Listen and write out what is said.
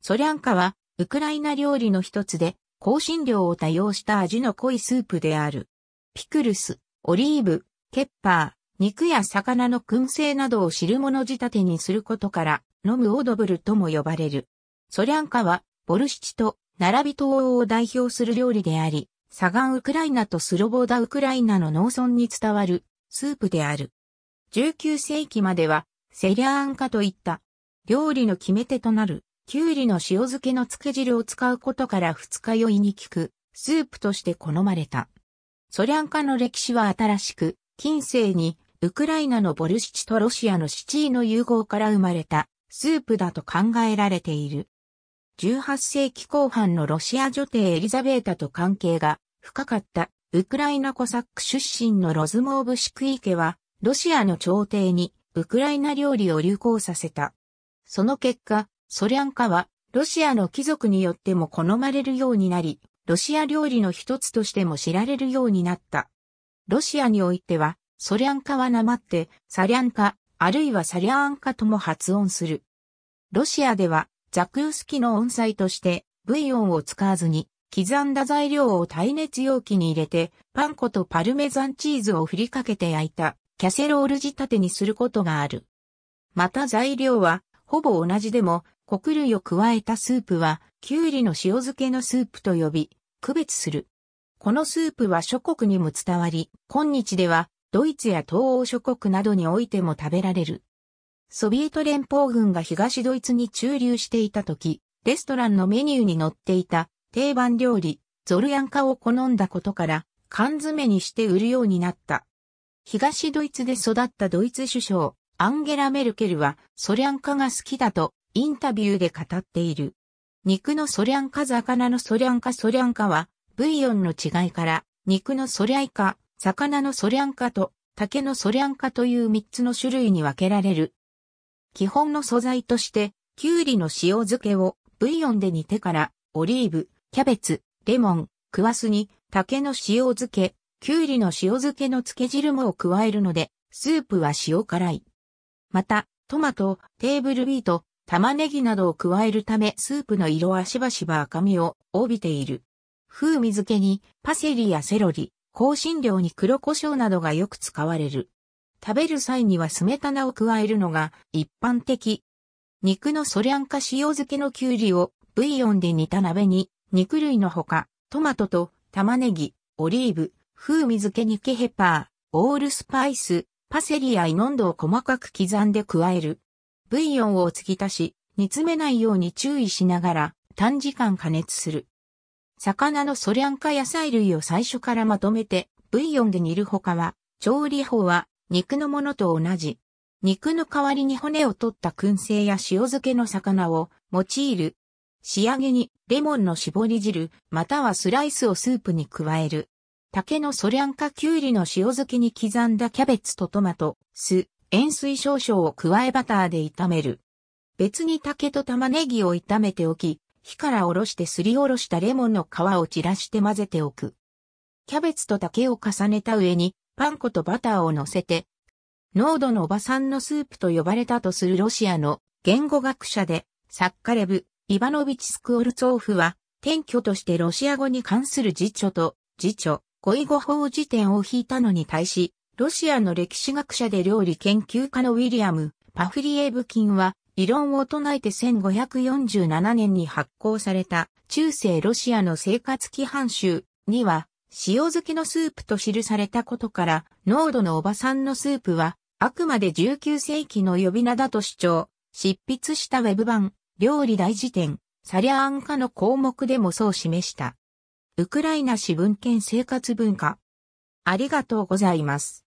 ソリャンカは、ウクライナ料理の一つで、香辛料を多用した味の濃いスープである。ピクルス、オリーブ、ケッパー、肉や魚の燻製などを汁物仕立てにすることから、飲むオードブルとも呼ばれる。ソリャンカは、ボルシチと、並び東欧を代表する料理であり、サガンウクライナとスロボーダウクライナの農村に伝わるスープである。19世紀まではセリャーンカといった料理の決め手となるきゅうりの塩漬けの漬け汁を使うことから二日酔いに効く、スープとして好まれた。ソリャンカの歴史は新しく、近世に、ウクライナのボルシチとロシアのシチーの融合から生まれた、スープだと考えられている。18世紀後半のロシア女帝エリザベータと関係が深かったウクライナコサック出身のロズモーブシクイケはロシアの朝廷にウクライナ料理を流行させた。その結果、ソリャンカは、ロシアの貴族によっても好まれるようになり、ロシア料理の一つとしても知られるようになった。ロシアにおいては、ソリャンカはなまって、サリャンカ、あるいはサリャンカとも発音する。ロシアでは、ザクウスキの音菜として、ブイヨンを使わずに、刻んだ材料を耐熱容器に入れて、パン粉とパルメザンチーズを振りかけて焼いた、キャセロール仕立てにすることがある。また材料は、ほぼ同じでも、穀類を加えたスープは、きゅうりの塩漬けのスープと呼び、区別する。このスープは諸国にも伝わり、今日ではドイツや東欧諸国などにおいても食べられる。ソビエト連邦軍が東ドイツに駐留していた時、レストランのメニューに載っていた定番料理、ゾルヤンカを好んだことから、缶詰にして売るようになった。東ドイツで育ったドイツ首相、アンゲラ・メルケルは、ソリャンカが好きだと、インタビューで語っている。肉のソリャンカ魚のソリャンカソリャンカは、ブイヨンの違いから、肉のソリャイカ、魚のソリャンカと、竹のソリャンカという3つの種類に分けられる。基本の素材として、きゅうりの塩漬けをブイヨンで煮てから、オリーブ、キャベツ、レモン、クワスに、竹の塩漬け、きゅうりの塩漬けの漬け汁も加えるので、スープは塩辛い。また、トマト、テーブルビート、玉ねぎなどを加えるためスープの色はしばしば赤みを帯びている。風味付けにパセリやセロリ、香辛料に黒胡椒などがよく使われる。食べる際にはスメタナを加えるのが一般的。肉のソリャンカ塩漬けのきゅうりをブイヨンで煮た鍋に肉類のほかトマトと玉ねぎ、オリーブ、風味付けにケヘパー、オールスパイス、パセリやイノンドを細かく刻んで加える。ブイヨンを突き足し、煮詰めないように注意しながら短時間加熱する。魚のソリャンカ野菜類を最初からまとめて、ブイヨンで煮るほかは、調理法は肉のものと同じ。肉の代わりに骨を取った燻製や塩漬けの魚を用いる。仕上げにレモンの絞り汁、またはスライスをスープに加える。竹のソリャンカきゅうりの塩漬けに刻んだキャベツとトマト、酢、塩水少々を加えバターで炒める。別に竹と玉ねぎを炒めておき、火からおろしてすりおろしたレモンの皮を散らして混ぜておく。キャベツと竹を重ねた上に、パン粉とバターを乗せて、濃度のおばさんのスープと呼ばれたとするロシアの言語学者で、サッカレブ、イバノビチスクオルツォーフは、転居としてロシア語に関する辞書と、辞書、語彙語法辞典を引いたのに対し、ロシアの歴史学者で料理研究家のウィリアム・パフリエーブンは、異論を唱えて1547年に発行された中世ロシアの生活規範集には、塩漬けのスープと記されたことから、濃度のおばさんのスープは、あくまで19世紀の呼び名だと主張、執筆したウェブ版、料理大辞典、サリャン化の項目でもそう示した。ウクライナ史文献生活文化。ありがとうございます。